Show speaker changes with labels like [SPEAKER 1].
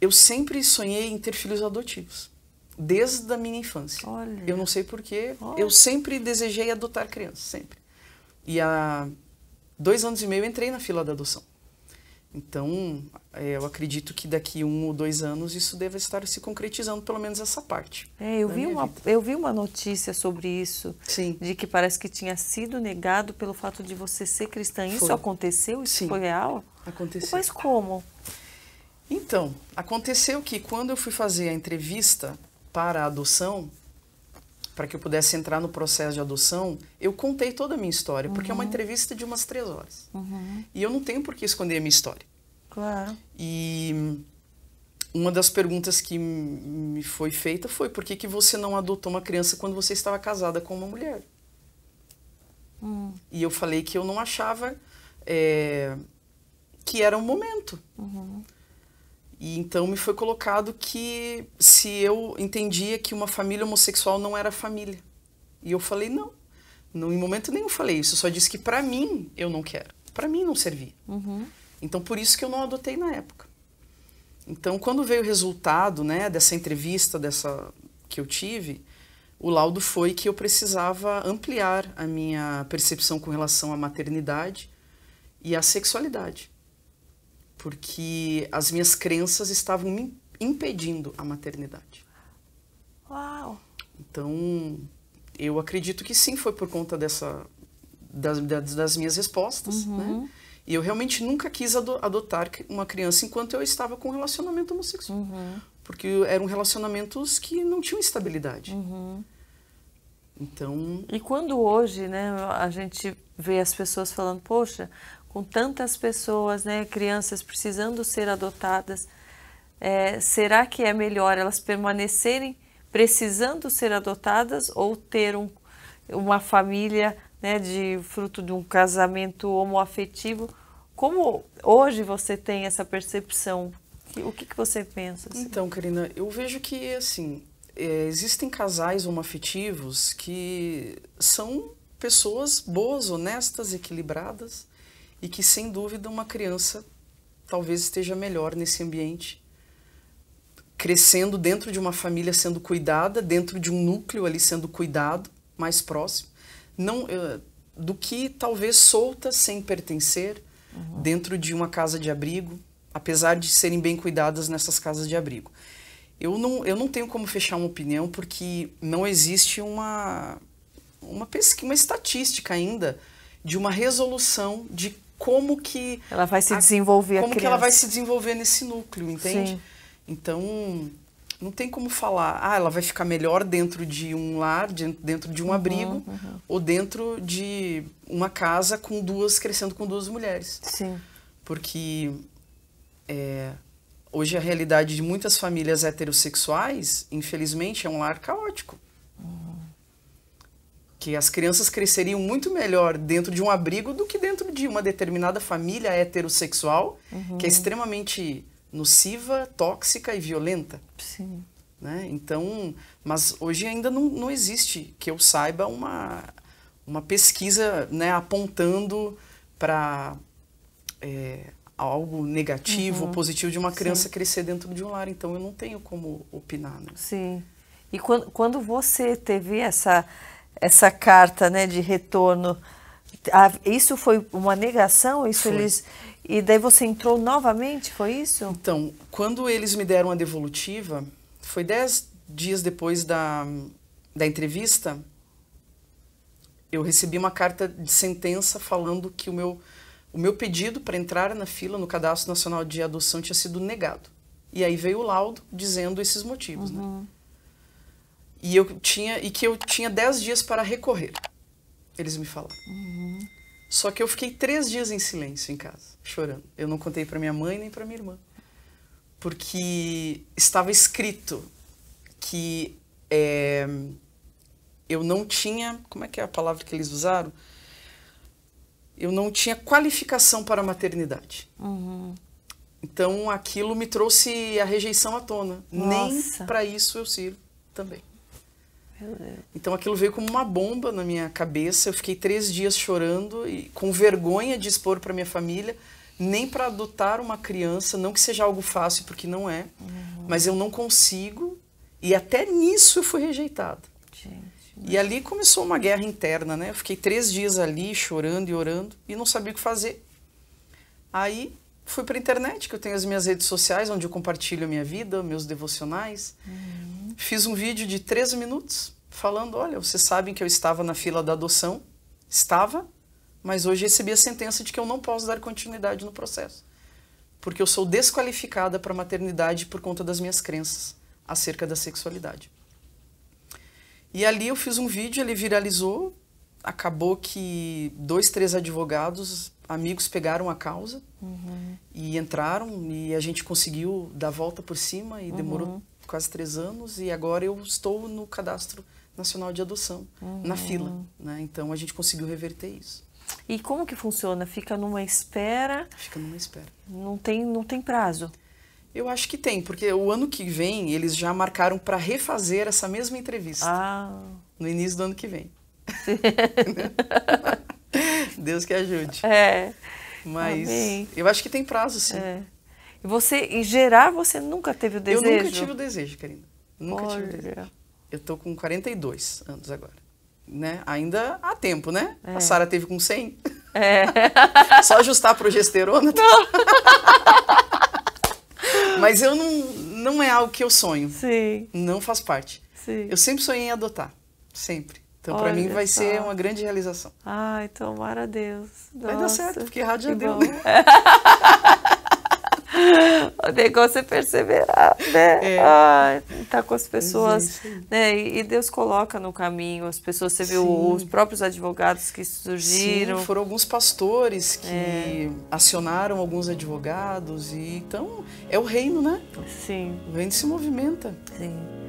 [SPEAKER 1] eu sempre sonhei em ter filhos adotivos, desde a minha infância. Olha. Eu não sei porquê, eu sempre desejei adotar crianças, sempre. E há dois anos e meio entrei na fila da adoção. Então, é, eu acredito que daqui um ou
[SPEAKER 2] dois anos isso deva estar se concretizando,
[SPEAKER 1] pelo menos essa parte.
[SPEAKER 2] É, eu, vi uma, eu vi uma notícia sobre isso, Sim. de que parece que tinha sido negado pelo fato de você ser cristã. Isso foi. aconteceu? Isso Sim. foi real? Aconteceu. Mas como? Então,
[SPEAKER 1] aconteceu que quando eu fui fazer a entrevista para a adoção, para que eu pudesse entrar no processo de adoção, eu contei toda a minha história, uhum. porque é uma uhum. entrevista de umas três horas. Uhum. E eu não tenho por que esconder a minha história. Claro. E uma das perguntas que me foi feita foi por que, que você não adotou uma criança quando você estava casada com uma mulher? Uhum. E eu falei que eu não achava é, que era o um momento. Uhum. E então me foi colocado que se eu entendia que uma família homossexual não era família. E eu falei não. não em momento nenhum falei isso, eu só disse que para mim eu não quero. Para mim não servia. Uhum. Então por isso que eu não adotei na época. Então quando veio o resultado, né, dessa entrevista dessa que eu tive, o laudo foi que eu precisava ampliar a minha percepção com relação à maternidade e à sexualidade porque as minhas crenças estavam me impedindo a maternidade. Uau! Então, eu acredito que sim, foi por conta dessa das, das, das minhas respostas, uhum. né? E eu realmente nunca quis adotar uma criança enquanto eu estava com um relacionamento homossexual. Uhum. Porque eram relacionamentos que não tinham estabilidade. Uhum. Então...
[SPEAKER 2] E quando hoje, né, a gente vê as pessoas falando, poxa, com tantas pessoas, né, crianças precisando ser adotadas, é, será que é melhor elas permanecerem precisando ser adotadas ou ter um, uma família né, de fruto de um casamento homoafetivo? Como hoje você tem essa percepção? O que, que você pensa? Assim? Então, Karina, eu vejo que assim é, existem casais homoafetivos
[SPEAKER 1] que são pessoas boas, honestas, equilibradas, e que sem dúvida uma criança talvez esteja melhor nesse ambiente, crescendo dentro de uma família sendo cuidada, dentro de um núcleo ali sendo cuidado, mais próximo, não eh, do que talvez solta sem pertencer uhum. dentro de uma casa de abrigo, apesar de serem bem cuidadas nessas casas de abrigo. Eu não, eu não tenho como fechar uma opinião porque não existe uma uma pesquisa, uma estatística ainda de uma resolução de como que ela vai se a, desenvolver como que ela vai se desenvolver nesse núcleo entende Sim. então não tem como falar ah ela vai ficar melhor dentro de um lar dentro de um uhum, abrigo uhum. ou dentro de uma casa com duas crescendo com duas mulheres Sim. porque é, hoje a realidade de muitas famílias heterossexuais infelizmente é um lar caótico que as crianças cresceriam muito melhor dentro de um abrigo do que dentro de uma determinada família heterossexual, uhum. que é extremamente nociva, tóxica e violenta. Sim. Né? Então, mas hoje ainda não, não existe, que eu saiba, uma, uma pesquisa né, apontando para é, algo negativo ou uhum. positivo de uma criança Sim.
[SPEAKER 2] crescer dentro de um lar. Então, eu não tenho como opinar. Né? Sim. E quando, quando você teve essa essa carta né, de retorno. Ah, isso foi uma negação? Isso foi. eles. E daí você entrou novamente, foi isso? Então, quando eles me
[SPEAKER 1] deram a devolutiva, foi dez dias depois da, da entrevista, eu recebi uma carta de sentença falando que o meu, o meu pedido para entrar na fila no Cadastro Nacional de Adoção tinha sido negado. E aí veio o laudo dizendo esses motivos, né? uhum. né? e eu tinha e que eu tinha 10 dias para recorrer. Eles me falaram. Uhum. Só que eu fiquei três dias em silêncio em casa, chorando. Eu não contei para minha mãe nem para minha irmã, porque estava escrito que é, eu não tinha, como é que é a palavra que eles usaram? Eu não tinha qualificação para a maternidade. Uhum. Então aquilo me trouxe a rejeição à tona. Nossa. Nem para isso eu sirvo também. É. Então aquilo veio como uma bomba na minha cabeça. Eu fiquei três dias chorando e com vergonha de expor para minha família, nem para adotar uma criança, não que seja algo fácil porque não é, uhum. mas eu não consigo. E até nisso eu fui rejeitada. Gente. E ali começou uma guerra interna, né? Eu fiquei três dias ali chorando e orando e não sabia o que fazer. Aí fui para a internet, que eu tenho as minhas redes sociais, onde eu compartilho a minha vida, meus devocionais. Uhum. Fiz um vídeo de 13 minutos falando: olha, vocês sabem que eu estava na fila da adoção, estava, mas hoje recebi a sentença de que eu não posso dar continuidade no processo, porque eu sou desqualificada para a maternidade por conta das minhas crenças acerca da sexualidade. E ali eu fiz um vídeo, ele viralizou, acabou que dois, três advogados, amigos, pegaram a causa uhum. e entraram e a gente conseguiu dar volta por cima e demorou uhum quase três anos e agora eu estou no cadastro nacional de adoção,
[SPEAKER 2] uhum. na fila.
[SPEAKER 1] Né? Então a gente conseguiu reverter isso.
[SPEAKER 2] E como que funciona? Fica numa espera?
[SPEAKER 1] Fica numa espera.
[SPEAKER 2] Não tem, não tem prazo? Eu acho que tem, porque
[SPEAKER 1] o ano que vem eles já marcaram para refazer essa mesma entrevista. Ah. No início
[SPEAKER 2] do ano que vem. Deus que ajude. É. Mas Amém. eu acho que tem prazo, sim. É. E você, e gerar, você nunca teve o desejo? Eu nunca tive o
[SPEAKER 1] desejo, querida. Eu nunca Olha. tive o desejo. Eu tô com 42 anos agora. Né? Ainda há tempo, né? É. A Sara teve com 100.
[SPEAKER 2] É.
[SPEAKER 1] Só ajustar a progesterona. Não. Mas eu não, não é algo que eu sonho. Sim. Não faz parte. Sim. Eu sempre sonhei em adotar. Sempre. Então, para mim, vai só. ser uma
[SPEAKER 2] grande realização. Ai, tomara a Deus. Nossa, vai dar certo, porque rádio já deu. Né? o negócio é perseverar, né? É. Ah, tá com as pessoas, né? E, Deus coloca no caminho as pessoas. Você Sim. viu os próprios advogados que surgiram. Sim, foram alguns pastores que é.
[SPEAKER 1] acionaram alguns advogados. E, então, é o reino, né? Sim. O reino se movimenta. Sim.